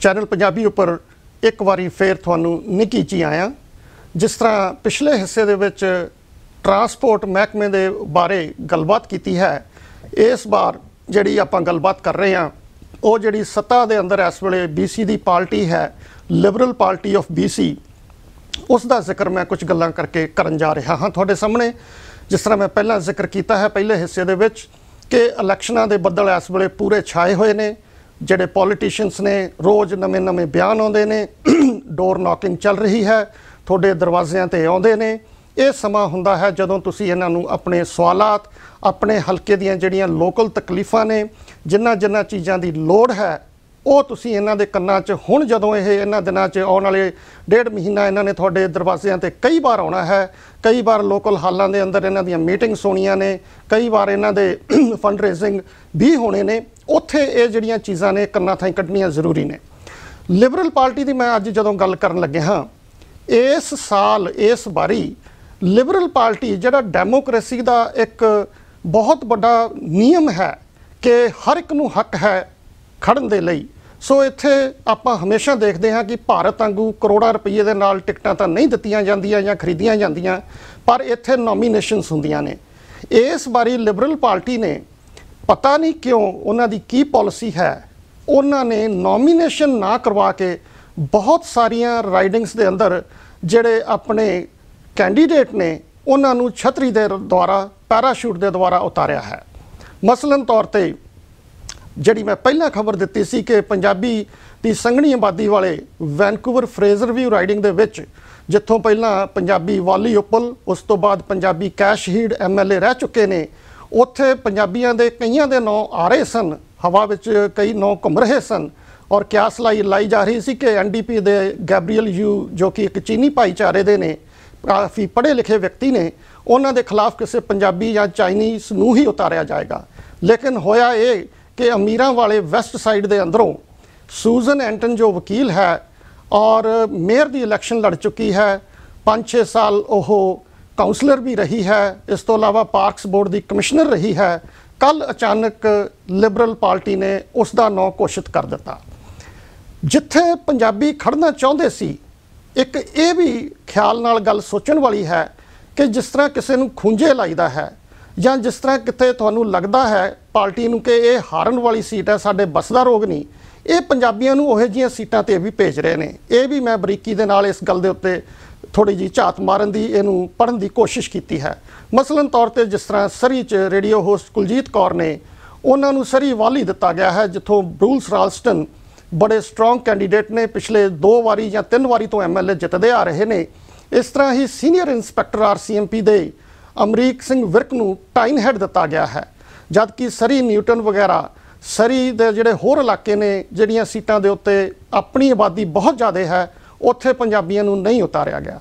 channel Punjabi ਉੱਪਰ ਇੱਕ ਵਾਰੀ ਫੇਰ ਤੁਹਾਨੂੰ ਨਿੱਕੀ ਜੀ ਆਇਆ ਜਿਸ ਤਰ੍ਹਾਂ ਪਿਛਲੇ ਹਿੱਸੇ ਦੇ ਵਿੱਚ ਟਰਾਂਸਪੋਰਟ ਮਹਿਕਮੇ ਦੇ ਬਾਰੇ ਗੱਲਬਾਤ ਕੀਤੀ ਹੈ ਇਸ ਵਾਰ ਜਿਹੜੀ ਆਪਾਂ ਗੱਲਬਾਤ ਕਰ ਰਹੇ ਹਾਂ ਉਹ ਜਿਹੜੀ ਸੱਤਾ ਦੇ ਅੰਦਰ ਇਸ ਵੇਲੇ BC ਦੀ ਪਾਰਟੀ ਹੈ ਲਿਬਰਲ ਪਾਰਟੀ ਆਫ BC ਉਸ ਦਾ ਜ਼ਿਕਰ ਮੈਂ ਕੁਝ ਗੱਲਾਂ ਕਰਕੇ ਕਰਨ ਜਾ ਰਿਹਾ ਹਾਂ ਤੁਹਾਡੇ ਸਾਹਮਣੇ ਜਿਸ ਤਰ੍ਹਾਂ ਮੈਂ ਪਹਿਲਾਂ ਜ਼ਿਕਰ ਕੀਤਾ ਹੈ ਪਹਿਲੇ ਹਿੱਸੇ ਦੇ ਵਿੱਚ ਕਿ ਇਲੈਕਸ਼ਨਾਂ ਦੇ ਬੱਦਲ ਇਸ ਵੇਲੇ ਪੂਰੇ ਛਾਏ ਹੋਏ ਨੇ ਜਿਹੜੇ ਪੋਲੀਟੀਸ਼ੀਅਨਸ ਨੇ ਰੋਜ਼ ਨਵੇਂ-ਨਵੇਂ ਬਿਆਨ ਆਉਂਦੇ ਨੇ ਡੋਰ ਨੌਕਿੰਗ ਚੱਲ ਰਹੀ ਹੈ ਤੁਹਾਡੇ ਦਰਵਾਜ਼ਿਆਂ ਤੇ ਆਉਂਦੇ ਨੇ ਇਹ ਸਮਾਂ ਹੁੰਦਾ ਹੈ ਜਦੋਂ ਤੁਸੀਂ ਇਹਨਾਂ ਨੂੰ ਆਪਣੇ ਸਵਾਲਾਤ ਆਪਣੇ ਹਲਕੇ ਦੀਆਂ ਜਿਹੜੀਆਂ ਲੋਕਲ ਤਕਲੀਫਾਂ ਨੇ ਜਿੰਨਾ ਜਿੰਨਾ ਚੀਜ਼ਾਂ ਦੀ ਲੋੜ ਹੈ ਉਹ ਤੁਸੀਂ ਇਹਨਾਂ ਦੇ ਕੰਨਾਂ 'ਚ ਹੁਣ ਜਦੋਂ ਇਹ ਇਹਨਾਂ ਦਿਨਾਂ 'ਚ ਆਉਣ ਵਾਲੇ ਡੇਢ ਮਹੀਨਾ ਇਹਨਾਂ ਨੇ ਤੁਹਾਡੇ ਦਰਵਾਜ਼ਿਆਂ ਤੇ ਕਈ ਵਾਰ ਆਉਣਾ ਹੈ ਕਈ ਵਾਰ ਲੋਕਲ ਹਾਲਾਂ ਦੇ ਅੰਦਰ ਇਹਨਾਂ ਦੀਆਂ ਮੀਟਿੰਗਸ ਹੋਣੀਆਂ ਨੇ ਕਈ ਵਾਰ ਇਹਨਾਂ ਦੇ ਫੰਡ ਰੇਜ਼ਿੰਗ ਵੀ ਹੋਣੇ ਨੇ ਉੱਥੇ ਇਹ ਜਿਹੜੀਆਂ ਚੀਜ਼ਾਂ ਨੇ ਕੰਨਾਂ ਥਾਂ ਕੱਢਣੀਆਂ ਜ਼ਰੂਰੀ ਨੇ ਲਿਬਰਲ ਪਾਰਟੀ ਦੀ ਮੈਂ ਅੱਜ ਜਦੋਂ ਗੱਲ ਕਰਨ ਲੱਗੇ ਹਾਂ ਇਸ ਸਾਲ ਇਸ ਵਾਰੀ ਲਿਬਰਲ ਪਾਰਟੀ ਜਿਹੜਾ ਡੈਮੋਕ੍ਰੇਸੀ ਦਾ ਇੱਕ ਬਹੁਤ ਵੱਡਾ ਨਿਯਮ ਹੈ ਕਿ ਹਰ ਇੱਕ ਨੂੰ ਹੱਕ ਹੈ ਖੜਨ ਦੇ ਲਈ ਸੋ ਇੱਥੇ ਆਪਾਂ ਹਮੇਸ਼ਾ ਦੇਖਦੇ ਹਾਂ ਕਿ ਭਾਰਤ ਵਾਂਗੂ ਕਰੋੜਾਂ ਰੁਪਏ ਦੇ ਨਾਲ ਟਿਕਟਾਂ ਤਾਂ ਨਹੀਂ ਦਿੱਤੀਆਂ ਜਾਂਦੀਆਂ ਜਾਂ ਖਰੀਦੀਆਂ ਜਾਂਦੀਆਂ ਪਰ ਇੱਥੇ ਨੋਮੀਨੇਸ਼ਨਸ ਹੁੰਦੀਆਂ ਨੇ ਇਸ ਵਾਰੀ ਲਿਬਰਲ ਪਾਰਟੀ ਨੇ ਪਤਾ ਨਹੀਂ ਕਿਉਂ ਉਹਨਾਂ ਦੀ ਕੀ ਪਾਲਿਸੀ ਹੈ ਉਹਨਾਂ ਨੇ ਨੋਮੀਨੇਸ਼ਨ ਨਾ ਕਰਵਾ ਕੇ ਬਹੁਤ ਸਾਰੀਆਂ ਰਾਈਡਿੰਗਸ ਦੇ ਅੰਦਰ ਜਿਹੜੇ ਆਪਣੇ ਕੈਂਡੀਡੇਟ ਨੇ ਉਹਨਾਂ ਨੂੰ ਛਤਰੀ ਦੇ ਦੁਆਰਾ ਪੈਰਾਸ਼ੂਟ ਦੇ ਦੁਆਰਾ ਉਤਾਰਿਆ ਹੈ ਮਸਲਨ ਤੌਰ ਤੇ ਜਿਹੜੀ ਮੈਂ ਪਹਿਲਾਂ ਖਬਰ ਦਿੱਤੀ ਸੀ ਕਿ ਪੰਜਾਬੀ ਦੀ ਸੰਘਣੀ ਆਬਾਦੀ ਵਾਲੇ ਵੈਨਕੂਵਰ ਫਰੇਜ਼ਰ ਵੀ ਰਾਈਡਿੰਗ ਦੇ ਵਿੱਚ ਜਿੱਥੋਂ ਪਹਿਲਾਂ ਪੰਜਾਬੀ ਵਾਲੀ ਉਪਲ ਉਸ ਤੋਂ ਬਾਅਦ ਪੰਜਾਬੀ ਕੈਸ਼ ਹੀਡ ਐਮਐਲਏ ਰਹਿ ਚੁੱਕੇ ਨੇ ਉੱਥੇ ਪੰਜਾਬੀਆਂ ਦੇ ਕਈਆਂ ਦੇ ਨਾਂ ਆ ਰਹੇ ਸਨ ਹਵਾ ਵਿੱਚ ਕਈ ਨਾਂ ਘੁੰਮ ਰਹੇ ਸਨ ਔਰ ਕਿਆਸ ਲਾਈ ਲਾਈ ਜਾ ਰਹੀ ਸੀ ਕਿ ਐਨਡੀਪੀ ਦੇ ਗੈਬਰੀਅਲ ਯੂ ਜੋ ਕਿ ਇੱਕ ਚੀਨੀ ਭਾਈਚਾਰੇ ਦੇ ਨੇ ਕਾਫੀ ਪੜ੍ਹੇ ਲਿਖੇ ਵਿਅਕਤੀ ਨੇ ਉਹਨਾਂ ਦੇ ਖਿਲਾਫ ਕਿਸੇ ਪੰਜਾਬੀ ਜਾਂ ਚਾਈਨੀਜ਼ ਨੂੰ ਹੀ ਉਤਾਰਿਆ ਜਾਏਗਾ ਲੇਕਿਨ ਹੋਇਆ ਇਹ ਕਿ ਅਮੀਰਾਂ ਵਾਲੇ ਵੈਸਟ ਸਾਈਡ ਦੇ ਅੰਦਰੋਂ ਸੂਜ਼ਨ ਐਂਟਨ ਜੋ ਵਕੀਲ ਹੈ ਔਰ ਮੇਅਰ ਦੀ ਇਲੈਕਸ਼ਨ ਲੜ ਚੁੱਕੀ ਹੈ 5-6 ਸਾਲ ਉਹ ਕਾਉਂਸਲਰ ਵੀ ਰਹੀ ਹੈ ਇਸ ਤੋਂ ਇਲਾਵਾ ਪਾਰਕਸ ਬੋਰਡ ਦੀ ਕਮਿਸ਼ਨਰ ਰਹੀ ਹੈ ਕੱਲ ਅਚਾਨਕ ਲਿਬਰਲ ਪਾਰਟੀ ਨੇ ਉਸ ਦਾ ਨਾਂ ਘੋਸ਼ਿਤ ਕਰ ਦਿੱਤਾ ਜਿੱਥੇ ਪੰਜਾਬੀ ਖੜਨਾ ਚਾਹੁੰਦੇ ਸੀ ਇੱਕ ਇਹ ਵੀ ਖਿਆਲ ਨਾਲ ਗੱਲ ਸੋਚਣ ਵਾਲੀ ਹੈ ਕਿ ਜਿਸ ਤਰ੍ਹਾਂ ਕਿਸੇ ਨੂੰ ਖੁੰਝੇ ਲਾਈਦਾ ਹੈ ਜਾਂ ਜਿਸ ਤਰ੍ਹਾਂ ਕਿਤੇ ਤੁਹਾਨੂੰ ਲੱਗਦਾ ਹੈ ਪਾਰਟੀ ਨੂੰ ਕਿ ਇਹ ਹਾਰਨ ਵਾਲੀ ਸੀਟ ਹੈ ਸਾਡੇ ਬਸਦਾ ਰੋਗ ਨਹੀਂ ਇਹ ਪੰਜਾਬੀਆਂ ਨੂੰ ਉਹੋ ਜਿਹੀਆਂ ਸੀਟਾਂ ਤੇ ਵੀ ਭੇਜ ਰਹੇ ਨੇ ਇਹ ਵੀ ਮੈਂ ਬਰੀਕੀ ਦੇ ਨਾਲ ਇਸ ਗੱਲ ਦੇ ਉੱਤੇ ਥੋੜੀ ਜੀ ਝਾਤ ਮਾਰਨ ਦੀ ਇਹਨੂੰ ਪੜਨ ਦੀ ਕੋਸ਼ਿਸ਼ ਕੀਤੀ ਹੈ ਮਸਲਨ ਤੌਰ ਤੇ ਜਿਸ ਤਰ੍ਹਾਂ ਸਰੀ ਚ ਰੇਡੀਓ ਹੋਸਟ ਕੁਲਜੀਤ ਕੌਰ ਨੇ ਉਹਨਾਂ ਨੂੰ ਸਰੀ ਵਾਲੀ ਦਿੱਤਾ ਗਿਆ ਹੈ ਜਿੱਥੋਂ ਬਰੂਲਸ ਰਾਲਸਟਨ ਬੜੇ ਸਟਰੋਂਗ ਕੈਂਡੀਡੇਟ ਨੇ ਪਿਛਲੇ ਦੋ ਵਾਰੀ ਜਾਂ ਤਿੰਨ ਵਾਰੀ ਤੋਂ ਐਮਐਲਏ ਜਿੱਤਦੇ ਆ ਰਹੇ ਨੇ ਇਸ ਤਰ੍ਹਾਂ ਹੀ ਸੀਨੀਅਰ ਇਨਸਪੈਕਟਰ ਆਰਸੀਐਮਪੀ ਦੇ ਅਮਰੀਕ ਸਿੰਘ ਵਿਰਕ ਨੂੰ ਟਾਈਨ ਹੈਡ ਦਿੱਤਾ ਗਿਆ ਹੈ ਜਦ ਕਿ ਸਰੀ ਨਿਊਟਨ ਵਗੈਰਾ ਸਰੀ ਦੇ ਜਿਹੜੇ ਹੋਰ ਇਲਾਕੇ ਨੇ ਜਿਹੜੀਆਂ ਸੀਟਾਂ ਦੇ ਉੱਤੇ ਆਪਣੀ ਆਬਾਦੀ ਬਹੁਤ ਜ਼ਿਆਦਾ ਹੈ ਉੱਥੇ ਪੰਜਾਬੀਆਂ ਨੂੰ ਨਹੀਂ ਉਤਾਰਿਆ ਗਿਆ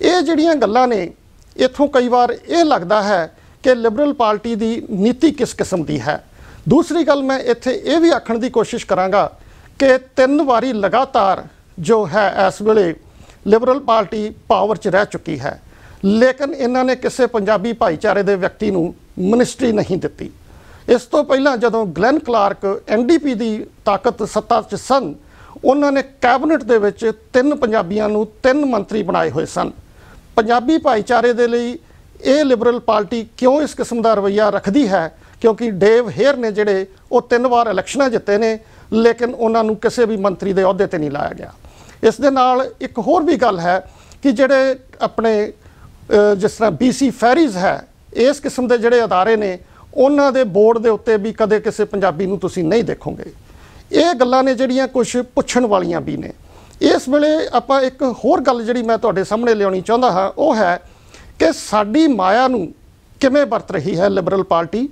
ਇਹ ਜਿਹੜੀਆਂ ਗੱਲਾਂ ਨੇ ਇਥੋਂ ਕਈ ਵਾਰ ਇਹ ਲੱਗਦਾ ਹੈ ਕਿ ਲਿਬਰਲ ਪਾਰਟੀ ਦੀ ਨੀਤੀ ਕਿਸ ਕਿਸਮ ਦੀ ਹੈ ਦੂਸਰੀ ਗੱਲ ਮੈਂ ਇੱਥੇ ਇਹ ਵੀ ਆਖਣ ਦੀ ਕੋਸ਼ਿਸ਼ ਕਰਾਂਗਾ ਕਿ ਤਿੰਨ ਵਾਰੀ ਲਗਾਤਾਰ ਜੋ ਹੈ ਇਸ ਵੇਲੇ ਲਿਬਰਲ ਪਾਰਟੀ ਪਾਵਰ 'ਚ ਰਹਿ ਚੁੱਕੀ ਹੈ ਲੇਕਿਨ ਇਹਨਾਂ ਨੇ ਕਿਸੇ ਪੰਜਾਬੀ ਭਾਈਚਾਰੇ ਦੇ ਵਿਅਕਤੀ ਨੂੰ ਮਿਨਿਸਟਰੀ ਨਹੀਂ ਦਿੱਤੀ ਇਸ ਤੋਂ ਪਹਿਲਾਂ ਜਦੋਂ ਗਲੈਨ ਕਲਾਰਕ ਐਨਡੀਪੀ ਦੀ ਤਾਕਤ ਸੱਤਾ 'ਚ ਸਨ ਉਹਨਾਂ ਨੇ ਕੈਬਨਿਟ ਦੇ ਵਿੱਚ ਤਿੰਨ ਪੰਜਾਬੀਆਂ ਨੂੰ ਤਿੰਨ ਮੰਤਰੀ ਬਣਾਏ ਹੋਏ ਸਨ ਪੰਜਾਬੀ ਭਾਈਚਾਰੇ ਦੇ ਲਈ ਇਹ ਲਿਬਰਲ ਪਾਰਟੀ ਕਿਉਂ ਇਸ ਕਿਸਮ ਦਾ ਰਵਈਆ ਰੱਖਦੀ ਹੈ ਕਿਉਂਕਿ ਡੇਵ ਹੇਅਰ ਨੇ ਜਿਹੜੇ ਉਹ ਤਿੰਨ ਵਾਰ ਇਲੈਕਸ਼ਨਾਂ ਜਿੱਤੇ ਨੇ ਲੇਕਿਨ ਉਹਨਾਂ ਨੂੰ ਕਿਸੇ ਵੀ ਮੰਤਰੀ ਦੇ ਅਹੁਦੇ ਤੇ ਨਹੀਂ ਲਾਇਆ ਗਿਆ ਇਸ ਦੇ ਨਾਲ ਇੱਕ ਹੋਰ ਵੀ ਗੱਲ ਹੈ ਕਿ ਜਿਹੜੇ ਆਪਣੇ ਜਿਸ ਤਰ੍ਹਾਂ ਬੀਸੀ ਫੈਰੀਜ਼ ਹੈ ਇਸ ਕਿਸਮ ਦੇ ਜਿਹੜੇ ਅਦਾਰੇ ਨੇ ਉਹਨਾਂ ਦੇ ਬੋਰਡ ਦੇ ਉੱਤੇ ਵੀ ਕਦੇ ਕਿਸੇ ਪੰਜਾਬੀ ਨੂੰ ਤੁਸੀਂ ਨਹੀਂ ਦੇਖੋਗੇ ਇਹ ਗੱਲਾਂ ਨੇ ਜਿਹੜੀਆਂ ਕੁਝ ਪੁੱਛਣ ਵਾਲੀਆਂ ਵੀ ਨੇ ਇਸ ਵੇਲੇ ਆਪਾਂ ਇੱਕ ਹੋਰ ਗੱਲ ਜਿਹੜੀ ਮੈਂ ਤੁਹਾਡੇ ਸਾਹਮਣੇ ਲਿਆਉਣੀ ਚਾਹੁੰਦਾ ਹਾਂ ਉਹ ਹੈ ਕਿ ਸਾਡੀ ਮਾਇਆ ਨੂੰ ਕਿਵੇਂ ਵਰਤ ਰਹੀ ਹੈ ਲਿਬਰਲ ਪਾਰਟੀ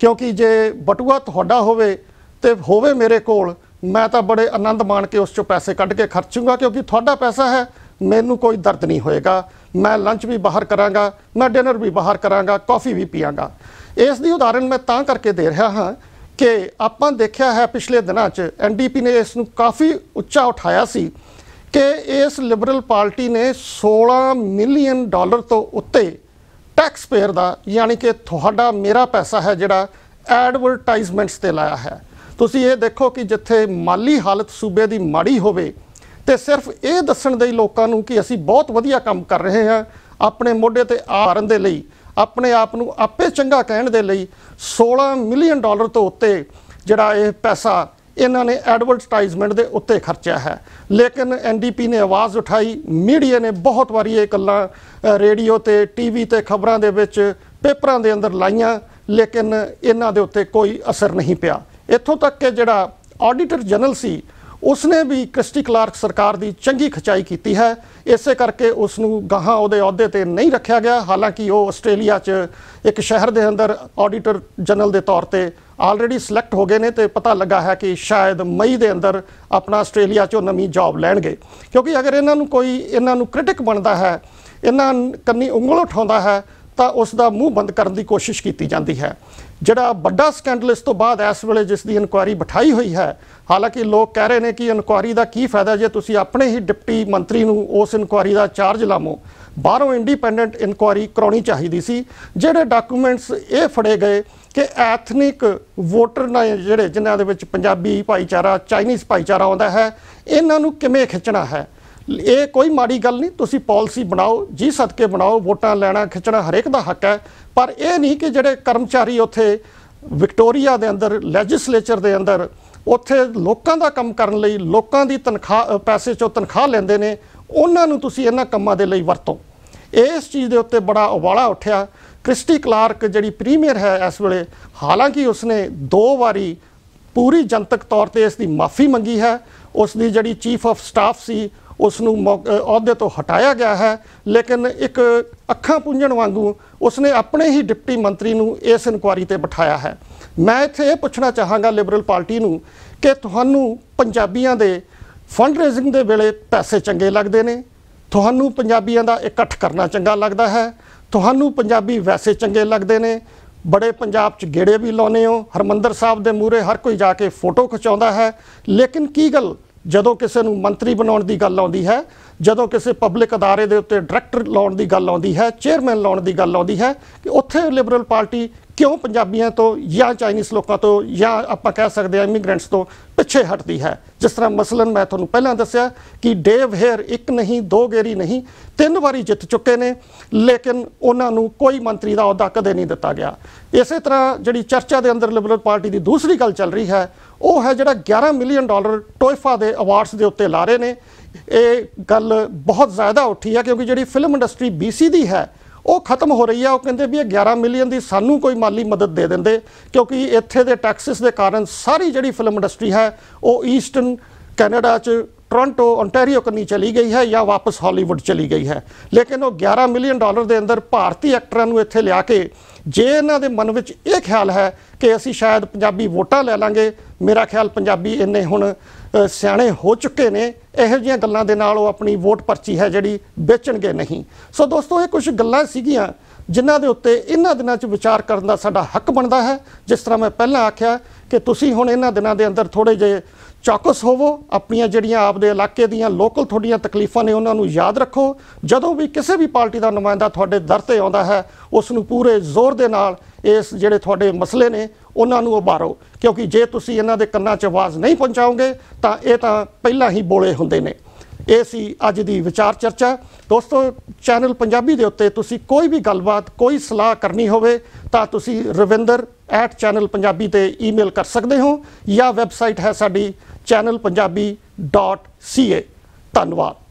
ਕਿਉਂਕਿ ਜੇ ਬਟੂਆ ਤੁਹਾਡਾ ਹੋਵੇ ਤੇ ਹੋਵੇ ਮੇਰੇ ਕੋਲ ਮੈਂ ਤਾਂ ਬੜੇ ਆਨੰਦ ਮਾਣ ਕੇ ਉਸ ਚੋਂ ਪੈਸੇ ਕੱਢ ਕੇ ਖਰਚੂਗਾ ਕਿਉਂਕਿ ਤੁਹਾਡਾ ਪੈਸਾ ਹੈ ਮੈਨੂੰ ਕੋਈ ਦਰਦ ਨਹੀਂ ਹੋਏਗਾ ਮੈਂ ਲੰਚ ਵੀ ਬਾਹਰ ਕਰਾਂਗਾ ਮੈਂ ਡਿਨਰ ਵੀ ਬਾਹਰ ਕਰਾਂਗਾ ਕਾਫੀ ਵੀ ਪੀਵਾਂਗਾ ਇਸ ਦੀ ਉਦਾਹਰਣ ਮੈਂ ਤਾਂ ਕਰਕੇ ਦੇ ਰਿਹਾ ਹਾਂ ਕਿ ਆਪਾਂ ਦੇਖਿਆ ਹੈ ਪਿਛਲੇ ਦਿਨਾਂ 'ਚ ਐਨਡੀਪੀ ਨੇ ਇਸ ਨੂੰ ਕਾਫੀ ਉੱਚਾ ਉਠਾਇਆ ਸੀ ਕਿ ਇਸ ਲਿਬਰਲ ਪਾਰਟੀ ਨੇ 16 ਮਿਲੀਅਨ ਡਾਲਰ ਤੋਂ ਉੱਤੇ ਟੈਕਸ ਪੇਅਰ ਦਾ ਯਾਨੀ ਕਿ ਤੁਹਾਡਾ ਮੇਰਾ ਪੈਸਾ ਹੈ ਜਿਹੜਾ ਐਡਵਰਟਾਈਜ਼ਮੈਂਟਸ ਤੇ ਲਾਇਆ ਹੈ ਤੁਸੀਂ ਇਹ ਦੇਖੋ ਕਿ ਜਿੱਥੇ ਮਾਲੀ ਹਾਲਤ ਸੂਬੇ ਦੀ ਮਾੜੀ ਹੋਵੇ ਤੇ ਸਿਰਫ ਇਹ ਦੱਸਣ ਦੇ ਲੋਕਾਂ ਨੂੰ ਕਿ ਅਸੀਂ ਬਹੁਤ ਵਧੀਆ ਕੰਮ ਕਰ ਰਹੇ ਹਾਂ ਆਪਣੇ ਮੋਢੇ ਤੇ ਆਰਨ ਦੇ ਲਈ ਆਪਣੇ ਆਪ ਨੂੰ ਆਪੇ ਚੰਗਾ ਕਹਿਣ ਦੇ ਲਈ 16 ਮਿਲੀਅਨ ਡਾਲਰ ਤੋਂ ਉੱਤੇ ਜਿਹੜਾ ਇਹ ਪੈਸਾ ਇਹਨਾਂ ਨੇ ਐਡਵਰਟਾਈਜ਼ਮੈਂਟ ਦੇ ਉੱਤੇ ਖਰਚਿਆ ਹੈ ਲੇਕਿਨ ਐਨਡੀਪੀ ਨੇ ਆਵਾਜ਼ ਉਠਾਈ ਮੀਡੀਆ ਨੇ ਬਹੁਤ ਵਾਰੀ ਇਹ ਗੱਲਾਂ ਰੇਡੀਓ ਤੇ ਟੀਵੀ ਤੇ ਖਬਰਾਂ ਦੇ ਵਿੱਚ ਪੇਪਰਾਂ ਦੇ ਅੰਦਰ ਲਾਈਆਂ ਲੇਕਿਨ ਇਹਨਾਂ ਦੇ ਉੱਤੇ ਕੋਈ ਅਸਰ ਨਹੀਂ ਪਿਆ ਇੱਥੋਂ ਤੱਕ ਕਿ ਜਿਹੜਾ ਆਡੀਟਰ ਜਨਰਲ ਸੀ ਉਸਨੇ ਵੀ ਕ੍ਰਿਸਟੀ ਕਲਾਰਕ ਸਰਕਾਰ ਦੀ ਚੰਗੀ ਖਚਾਈ ਕੀਤੀ ਹੈ ਇਸੇ ਕਰਕੇ ਉਸ ਨੂੰ ਗਾਹਾਂ ਉਹਦੇ ਅਹੁਦੇ ਤੇ ਨਹੀਂ ਰੱਖਿਆ ਗਿਆ ਹਾਲਾਂਕਿ ਉਹ ਆਸਟ੍ਰੇਲੀਆ 'ਚ ਇੱਕ ਸ਼ਹਿਰ ਦੇ ਅੰਦਰ ਆਡੀਟਰ ਜਨਰਲ ਦੇ ਤੌਰ ਤੇ ਆਲਰੇਡੀ ਸਿਲੈਕਟ ਹੋ ਗਏ ਨੇ ਤੇ ਪਤਾ ਲੱਗਾ ਹੈ ਕਿ ਸ਼ਾਇਦ ਮਈ ਦੇ ਅੰਦਰ ਆਪਣਾ ਆਸਟ੍ਰੇਲੀਆ 'ਚੋਂ ਨਵੀਂ ਜੌਬ ਲੈਣਗੇ ਕਿਉਂਕਿ ਅਗਰ ਇਹਨਾਂ ਨੂੰ ਕੋਈ ਇਹਨਾਂ ਨੂੰ ਕ੍ਰਿਟਿਕ ਬਣਦਾ ਹੈ ਇਹਨਾਂ ਕੰਨੀ ਉਂਗਲ ਉਠਾਉਂਦਾ ਹੈ ਤਾਂ ਉਸ ਦਾ ਮੂੰਹ ਬੰਦ ਕਰਨ ਦੀ ਕੋਸ਼ਿਸ਼ ਕੀਤੀ ਜਾਂਦੀ ਹੈ ਜਿਹੜਾ ਵੱਡਾ ਸਕੈਂਡਲ ਇਸ ਤੋਂ ਬਾਅਦ ਇਸ ਵੇਲੇ ਜਿਸ ਦੀ ਇਨਕੁਆਰੀ ਬਿਠਾਈ ਹੋਈ ਹੈ ਹਾਲਾਂਕਿ ਲੋਕ ਕਹਿ ਰਹੇ ਨੇ ਕਿ ਇਨਕੁਆਰੀ ਦਾ ਕੀ ਫਾਇਦਾ ਜੇ ਤੁਸੀਂ ਆਪਣੇ ਹੀ ਡਿਪਟੀ ਮੰਤਰੀ ਨੂੰ ਉਸ ਇਨਕੁਆਰੀ ਦਾ ਚਾਰਜ ਲਾਮੋ ਬਾਹਰੋਂ ਇੰਡੀਪੈਂਡੈਂਟ ਇਨਕੁਆਰੀ ਕਰਾਉਣੀ ਚਾਹੀਦੀ ਸੀ ਜਿਹੜੇ ਡਾਕੂਮੈਂਟਸ ਇਹ ਫੜੇ ਗਏ ਕਿ ਐਥਨਿਕ ਵੋਟਰ ਨੇ ਜਿਹੜੇ ਜਿਨ੍ਹਾਂ ਦੇ ਵਿੱਚ ਪੰਜਾਬੀ ਭਾਈਚਾਰਾ ਚਾਈਨੀਜ਼ ਭਾਈਚਾਰਾ ਆਉਂਦਾ ਹੈ ਇਹਨਾਂ ਨੂੰ ਕਿਵੇਂ ਖਿੱਚਣਾ ਹੈ ਇਹ ਕੋਈ ਮਾੜੀ ਗੱਲ ਨਹੀਂ ਤੁਸੀਂ ਪਾਲਿਸੀ ਬਣਾਓ ਜੀ ਸਦਕੇ ਬਣਾਓ ਵੋਟਾਂ ਲੈਣਾ ਖਿੱਚਣਾ ਹਰੇਕ ਦਾ ਹੱਕ ਹੈ ਪਰ ਇਹ ਨਹੀਂ ਕਿ ਜਿਹੜੇ ਕਰਮਚਾਰੀ ਉੱਥੇ ਵਿਕਟੋਰੀਆ ਦੇ ਅੰਦਰ ਲੈਜਿਸਲੇਚਰ ਦੇ ਅੰਦਰ ਉੱਥੇ ਲੋਕਾਂ ਦਾ ਕੰਮ ਕਰਨ ਲਈ ਲੋਕਾਂ ਦੀ ਤਨਖਾਹ ਪੈਸੇ ਚੋਂ ਤਨਖਾਹ ਲੈਂਦੇ ਨੇ ਉਹਨਾਂ ਨੂੰ ਤੁਸੀਂ ਇਹਨਾਂ ਕੰਮਾਂ ਦੇ ਲਈ ਵਰਤੋ ਇਸ ਚੀਜ਼ ਦੇ ਉੱਤੇ ਬੜਾ ਉਵਾਲਾ ਉੱਠਿਆ ਕ੍ਰਿਸਟੀ ਕਲਾਰਕ ਜਿਹੜੀ ਪ੍ਰੀਮੀਅਰ ਹੈ ਇਸ ਵੇਲੇ ਹਾਲਾਂਕਿ ਉਸਨੇ ਦੋ ਵਾਰੀ ਪੂਰੀ ਜਨਤਕ ਤੌਰ ਤੇ ਇਸ ਦੀ ਮਾਫੀ ਮੰਗੀ ਹੈ ਉਸ ਦੀ ਜਿਹੜੀ ਚੀਫ ਆਫ ਸਟਾਫ ਸੀ ਉਸ ਨੂੰ ਅਹੁਦੇ ਤੋਂ ਹਟਾਇਆ ਗਿਆ ਹੈ ਲੇਕਿਨ ਇੱਕ ਅੱਖਾਂ ਪੁੰਝਣ ਵਾਂਗੂ ਉਸ ਨੇ ਆਪਣੇ ਹੀ ਡਿਪਟੀ ਮੰਤਰੀ ਨੂੰ ਇਸ ਇਨਕੁਆਰੀ ਤੇ ਬਿਠਾਇਆ ਹੈ ਮੈਂ ਇੱਥੇ ਇਹ ਪੁੱਛਣਾ ਚਾਹਾਂਗਾ ਲਿਬਰਲ ਪਾਰਟੀ ਨੂੰ ਕਿ ਤੁਹਾਨੂੰ ਪੰਜਾਬੀਆਂ ਦੇ ਫੰਡ ਰੇਜ਼ਿੰਗ ਦੇ ਵੇਲੇ ਪੈਸੇ ਚੰਗੇ ਲੱਗਦੇ ਨੇ ਤੁਹਾਨੂੰ ਪੰਜਾਬੀਆਂ ਦਾ ਇਕੱਠ ਕਰਨਾ ਚੰਗਾ ਲੱਗਦਾ ਹੈ ਤੁਹਾਨੂੰ ਪੰਜਾਬੀ ਵੈਸੇ ਚੰਗੇ ਲੱਗਦੇ ਨੇ ਬੜੇ ਪੰਜਾਬ 'ਚ ਗੇੜੇ ਵੀ ਲਾਉਨੇ ਹੋ ਹਰਮੰਦਰ ਸਾਹਿਬ ਦੇ ਮੂਹਰੇ ਹਰ ਕੋਈ ਜਾ ਕੇ ਫੋਟੋ ਖਿਚਾਉਂਦਾ ਹੈ ਲੇਕਿਨ ਕੀ ਗੱਲ ਜਦੋਂ ਕਿਸੇ ਨੂੰ ਮੰਤਰੀ ਬਣਾਉਣ ਦੀ ਗੱਲ ਆਉਂਦੀ ਹੈ ਜਦੋਂ ਕਿਸੇ ਪਬਲਿਕ ਅਦਾਰੇ ਦੇ ਉੱਤੇ ਡਾਇਰੈਕਟਰ ਲਾਉਣ ਦੀ ਗੱਲ ਆਉਂਦੀ ਹੈ ਚੇਅਰਮੈਨ ਲਾਉਣ ਦੀ ਗੱਲ ਆਉਂਦੀ ਹੈ ਕਿ ਉੱਥੇ ਲਿਬਰਲ ਪਾਰਟੀ ਕਿਉਂ ਪੰਜਾਬੀਆਂ ਤੋਂ ਜਾਂ ਚਾਈਨੀਜ਼ ਲੋਕਾਂ ਤੋਂ ਜਾਂ ਆਪਾਂ ਕਹਿ ਸਕਦੇ ਆ ਇਮੀਗ੍ਰੈਂਟਸ ਤੋਂ ਪਿੱਛੇ ਹਟਦੀ ਹੈ ਜਿਸ ਤਰ੍ਹਾਂ ਮਸਲਨ ਮੈਂ ਤੁਹਾਨੂੰ ਪਹਿਲਾਂ ਦੱਸਿਆ ਕਿ ਡੇਵ ਹੇਅਰ ਇੱਕ ਨਹੀਂ ਦੋ ਗੇਰੀ ਨਹੀਂ ਤਿੰਨ ਵਾਰੀ ਜਿੱਤ ਚੁੱਕੇ ਨੇ ਲੇਕਿਨ ਉਹਨਾਂ ਨੂੰ ਕੋਈ ਮੰਤਰੀ ਦਾ ਅਹੁਦਾ ਕਦੇ ਨਹੀਂ ਦਿੱਤਾ ਗਿਆ ਇਸੇ ਤਰ੍ਹਾਂ ਜਿਹੜੀ ਚਰਚਾ ਦੇ ਅੰਦਰ ਲਿਬਰਲ ਪਾਰਟੀ ਦੀ ਦੂਸਰੀ ਗੱਲ ਚੱਲ ਰਹੀ ਹੈ ਉਹ ਹੈ ਜਿਹੜਾ 11 ਮਿਲੀਅਨ ਡਾਲਰ ਟੋਇਫਾ ਦੇ ਅਵਾਰਡਸ ਦੇ ਉੱਤੇ ਲਾ ਰਹੇ ਨੇ ਇਹ ਗੱਲ ਬਹੁਤ ਜ਼ਿਆਦਾ ਉੱਠੀ ਹੈ ਕਿਉਂਕਿ ਜਿਹੜੀ ਫਿਲਮ ਇੰਡਸਟਰੀ BC ਦੀ ਹੈ ਉਹ ਖਤਮ ਹੋ ਰਹੀ ਆ ਉਹ ਕਹਿੰਦੇ ਵੀ ਇਹ 11 ਮਿਲੀਅਨ ਦੀ ਸਾਨੂੰ ਕੋਈ ਮਾਲੀ ਮਦਦ ਦੇ ਦਿੰਦੇ ਕਿਉਂਕਿ ਇੱਥੇ ਦੇ ਟੈਕਸਿਸ ਦੇ ਕਾਰਨ ਸਾਰੀ ਜਿਹੜੀ ਫਿਲਮ ਇੰਡਸਟਰੀ ਹੈ ਉਹ ਈਸਟਰਨ ਕੈਨੇਡਾ 'ਚ ਟੋਰਾਂਟੋ ਓਨਟਾਰੀਓ ਕੰਨੀ ਚਲੀ ਗਈ ਹੈ ਜਾਂ ਵਾਪਸ ਹਾਲੀਵੁੱਡ ਚਲੀ ਗਈ ਹੈ ਲੇਕਿਨ ਉਹ 11 ਮਿਲੀਅਨ ਡਾਲਰ ਦੇ ਅੰਦਰ ਭਾਰਤੀ ਐਕਟਰਾਂ ਨੂੰ ਇੱਥੇ ਲਿਆ ਕੇ ਜੇ ਇਹਨਾਂ ਦੇ ਮਨ ਵਿੱਚ ਇਹ ਖਿਆਲ ਹੈ ਕਿ ਅਸੀਂ ਸ਼ਾਇਦ ਪੰਜਾਬੀ ਵੋਟਾਂ ਲੈ ਲਾਂਗੇ ਮੇਰਾ ਖਿਆਲ ਪੰਜਾਬੀ ਇੰਨੇ ਹੁਣ ਸਿਆਣੇ ਹੋ ਚੁੱਕੇ ਨੇ ਇਹੋ ਜਿਹੀਆਂ ਗੱਲਾਂ ਦੇ ਨਾਲ ਉਹ ਆਪਣੀ ਵੋਟ ਪਰਚੀ ਹੈ ਜਿਹੜੀ ਵੇਚਣਗੇ ਨਹੀਂ ਸੋ ਦੋਸਤੋ ਇਹ ਕੁਝ ਗੱਲਾਂ ਸੀਗੀਆਂ ਜਿਨ੍ਹਾਂ ਦੇ ਉੱਤੇ ਇਹਨਾਂ ਦਿਨਾਂ 'ਚ ਵਿਚਾਰ ਕਰਨ ਦਾ ਸਾਡਾ ਹੱਕ ਬਣਦਾ ਹੈ ਜਿਸ ਤਰ੍ਹਾਂ ਮੈਂ ਪਹਿਲਾਂ ਆਖਿਆ ਕਿ ਤੁਸੀਂ ਹੁਣ ਇਹਨਾਂ ਦਿਨਾਂ ਦੇ ਅੰਦਰ ਥੋੜੇ ਜਿਹੇ ਚੌਕਸ ਹੋਵੋ ਆਪਣੀਆਂ ਜਿਹੜੀਆਂ ਆਪਦੇ ਇਲਾਕੇ ਦੀਆਂ ਲੋਕਲ ਤੁਹਾਡੀਆਂ ਤਕਲੀਫਾਂ ਨੇ ਉਹਨਾਂ ਨੂੰ ਯਾਦ ਰੱਖੋ ਜਦੋਂ ਵੀ ਕਿਸੇ ਵੀ ਪਾਰਟੀ ਦਾ ਨੁਮਾਇੰਦਾ ਤੁਹਾਡੇ ਦਰ ਤੇ ਆਉਂਦਾ ਹੈ ਉਸ ਨੂੰ ਪੂਰੇ ਜ਼ੋਰ ਦੇ ਨਾਲ ਇਸ ਜਿਹੜੇ ਤੁਹਾਡੇ ਮਸਲੇ ਨੇ ਉਹਨਾਂ ਨੂੰ ਉਭਾਰੋ ਕਿਉਂਕਿ ਜੇ ਤੁਸੀਂ ਇਹਨਾਂ ਦੇ ਕੰਨਾਂ 'ਚ ਆਵਾਜ਼ ਨਹੀਂ ਪਹੁੰਚਾਉਂਗੇ ਤਾਂ ਇਹ ਤਾਂ ਪਹਿਲਾਂ ਹੀ ਬੋਲੇ ਹੁੰਦੇ ਨੇ ਇਹ ਸੀ ਅੱਜ ਦੀ ਵਿਚਾਰ ਚਰਚਾ ਦੋਸਤੋ ਚੈਨਲ ਪੰਜਾਬੀ ਦੇ ਉੱਤੇ ਤੁਸੀਂ ਕੋਈ ਵੀ ਗੱਲਬਾਤ ਕੋਈ ਸਲਾਹ ਕਰਨੀ ਹੋਵੇ ਤਾਂ ਤੁਸੀਂ ਰਵਿੰਦਰ@channelpunjabi ਤੇ ਈਮੇਲ ਕਰ ਸਕਦੇ ਹੋ ਜਾਂ ਵੈਬਸਾਈਟ ਹੈ ਸਾਡੀ channelpunjabi.ca ਧੰਨਵਾਦ